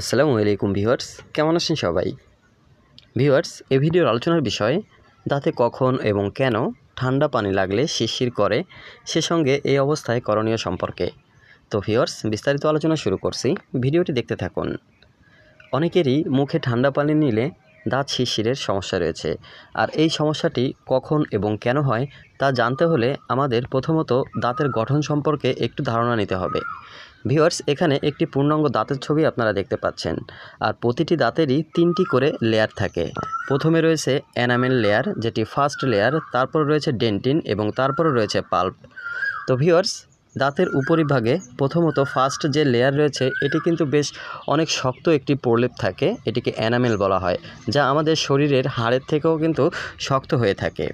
আসসালামু আলাইকুম ভিউয়ার্স কেমন আছেন সবাই ভিউয়ার্স এ ভিডিওর আলোচনার বিষয় দাঁতে কখন এবং কেন ঠান্ডা পানি লাগলে শিরশির করে সে সঙ্গে এই অবস্থায় করণীয় সম্পর্কে তো ভিউয়ার্স বিস্তারিত আলোচনা শুরু করছি ভিডিওটি দেখতে থাকুন অনেকেরই মুখে ঠান্ডা পানি নিলে দাঁত শিরশিরের সমস্যা রয়েছে আর এই সমস্যাটি কখন এবং কেন হয় তা জানতে হলে আমাদের প্রথমত দাঁতের গঠন সম্পর্কে একটু ধারণা নিতে হবে ভিওয়ার্স এখানে একটি পূর্ণাঙ্গ দাঁতের ছবি আপনারা দেখতে পাচ্ছেন আর প্রতিটি দাঁতেরই তিনটি করে লেয়ার থাকে প্রথমে রয়েছে অ্যানামেল লেয়ার যেটি ফার্স্ট লেয়ার তারপর রয়েছে ডেন্টিন এবং তারপরে রয়েছে পাল্প তো ভিওয়ার্স দাঁতের উপরিভাগে প্রথমত ফার্স্ট যে লেয়ার রয়েছে এটি কিন্তু বেশ অনেক শক্ত একটি প্রলেপ থাকে এটিকে অ্যানামেল বলা হয় যা আমাদের শরীরের হাড়ের থেকেও কিন্তু শক্ত হয়ে থাকে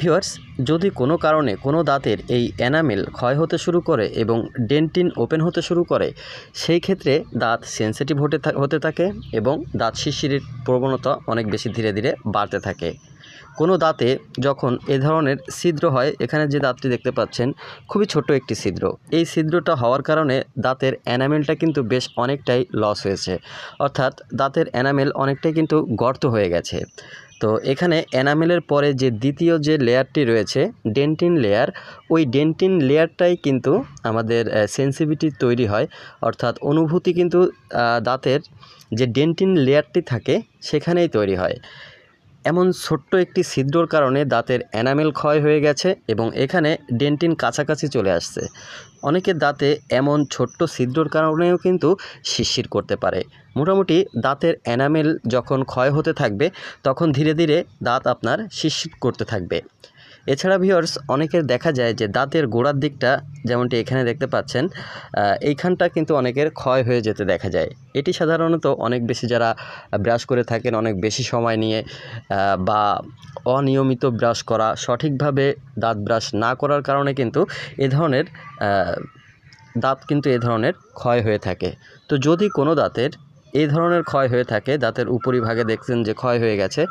ভিওয়ার্স যদি কোনো কারণে কোনো দাঁতের এই এনামেল ক্ষয় হতে শুরু করে এবং ডেন্টিন ওপেন হতে শুরু করে সেই ক্ষেত্রে দাঁত সেন্সিটিভ হতে হতে থাকে এবং দাঁত শিশিরের প্রবণতা অনেক বেশি ধীরে ধীরে বাড়তে থাকে কোনো দাঁতে যখন এ ধরনের ছিদ্র হয় এখানে যে দাঁতটি দেখতে পাচ্ছেন খুবই ছোট একটি ছিদ্র এই ছিদ্রটা হওয়ার কারণে দাঁতের অ্যানামেলটা কিন্তু বেশ অনেকটাই লস হয়েছে অর্থাৎ দাঁতের অ্যানামেল অনেকটাই কিন্তু গর্ত হয়ে গেছে তো এখানে এনামেলের পরে যে দ্বিতীয় যে লেয়ারটি রয়েছে ডেন্টিন লেয়ার ওই ডেন্টিন লেয়ারটাই কিন্তু আমাদের সেন্সিভিটি তৈরি হয় অর্থাৎ অনুভূতি কিন্তু দাঁতের যে ডেন্টিন লেয়ারটি থাকে সেখানেই তৈরি হয় এমন ছোট্ট একটি ছিদ্রর কারণে দাঁতের এনামেল ক্ষয় হয়ে গেছে এবং এখানে ডেন্টিন কাছাকাছি চলে আসছে অনেকের দাঁতে এমন ছোট্ট ছিদ্রর কারণেও কিন্তু শিরশির করতে পারে মোটামুটি দাঁতের এনামেল যখন ক্ষয় হতে থাকবে তখন ধীরে ধীরে দাঁত আপনার শিরশির করতে থাকবে এছাড়া ভিওর্স অনেকের দেখা যায় যে দাঁতের গোড়ার দিকটা যেমনটি এখানে দেখতে পাচ্ছেন এইখানটা কিন্তু অনেকের ক্ষয় হয়ে যেতে দেখা যায় এটি সাধারণত অনেক বেশি যারা ব্রাশ করে থাকেন অনেক বেশি সময় নিয়ে বা অনিয়মিত ব্রাশ করা সঠিকভাবে দাঁত ব্রাশ না করার কারণে কিন্তু এ ধরনের দাঁত কিন্তু এ ধরনের ক্ষয় হয়ে থাকে তো যদি কোনো দাঁতের এই ধরনের ক্ষয় হয়ে থাকে দাঁতের উপরিভাগে দেখছেন যে ক্ষয় হয়ে গেছে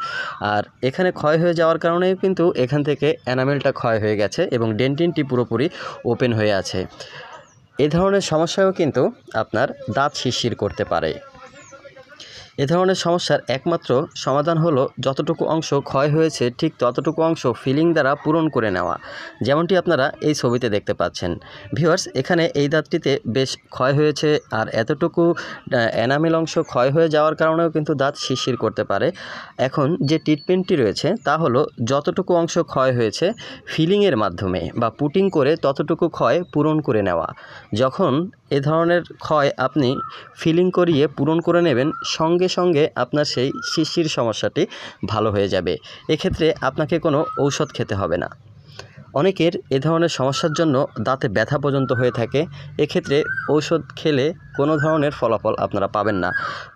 আর এখানে ক্ষয় হয়ে যাওয়ার কারণেই কিন্তু এখান থেকে অ্যানামেলটা ক্ষয় হয়ে গেছে এবং ডেন্টিনটি পুরোপুরি ওপেন হয়ে আছে এ ধরনের সমস্যাও কিন্তু আপনার দাঁত শিরশির করতে পারে এ ধরনের সমস্যার একমাত্র সমাধান হলো যতটুকু অংশ ক্ষয় হয়েছে ঠিক ততটুকু অংশ ফিলিং দ্বারা পূরণ করে নেওয়া যেমনটি আপনারা এই ছবিতে দেখতে পাচ্ছেন ভিউয়ার্স এখানে এই দাঁতটিতে বেশ ক্ষয় হয়েছে আর এতটুকু অ্যানামেল অংশ ক্ষয় হয়ে যাওয়ার কারণেও কিন্তু দাঁত শিশির করতে পারে এখন যে ট্রিটমেন্টটি রয়েছে তা হলো যতটুকু অংশ ক্ষয় হয়েছে ফিলিংয়ের মাধ্যমে বা পুটিং করে ততটুকু ক্ষয় পূরণ করে নেওয়া যখন এ ধরনের ক্ষয় আপনি ফিলিং করিয়ে পূরণ করে নেবেন সঙ্গে সঙ্গে আপনার সেই শিশির সমস্যাটি ভালো হয়ে যাবে এক্ষেত্রে আপনাকে কোনো ঔষধ খেতে হবে না অনেকের এ ধরনের সমস্যার জন্য দাঁতে ব্যথা পর্যন্ত হয়ে থাকে এক্ষেত্রে ঔষধ খেলে কোনো ধরনের ফলাফল আপনারা পাবেন না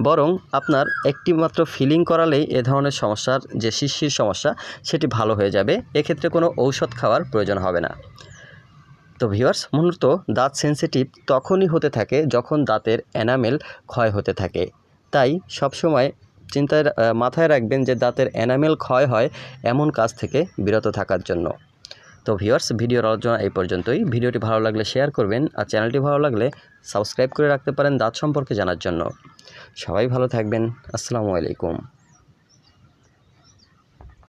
বরং আপনার একটি মাত্র ফিলিং করালেই এ ধরনের সমস্যার যে শিশির সমস্যা সেটি ভালো হয়ে যাবে এক্ষেত্রে কোনো ঔষধ খাওয়ার প্রয়োজন হবে না তো ভিওয়ার্স মূলত দাঁত সেন্সিটিভ তখনই হতে থাকে যখন দাঁতের এনামেল ক্ষয় হতে থাকে তাই সবসময় চিন্তায় মাথায় রাখবেন যে দাঁতের এনামেল ক্ষয় হয় এমন কাজ থেকে বিরত থাকার জন্য তো ভিওয়ার্স ভিডিওর আলোচনা এই পর্যন্তই ভিডিওটি ভালো লাগলে শেয়ার করবেন আর চ্যানেলটি ভালো লাগলে সাবস্ক্রাইব করে রাখতে পারেন দাঁত সম্পর্কে জানার জন্য সবাই ভালো থাকবেন আসসালামু আলাইকুম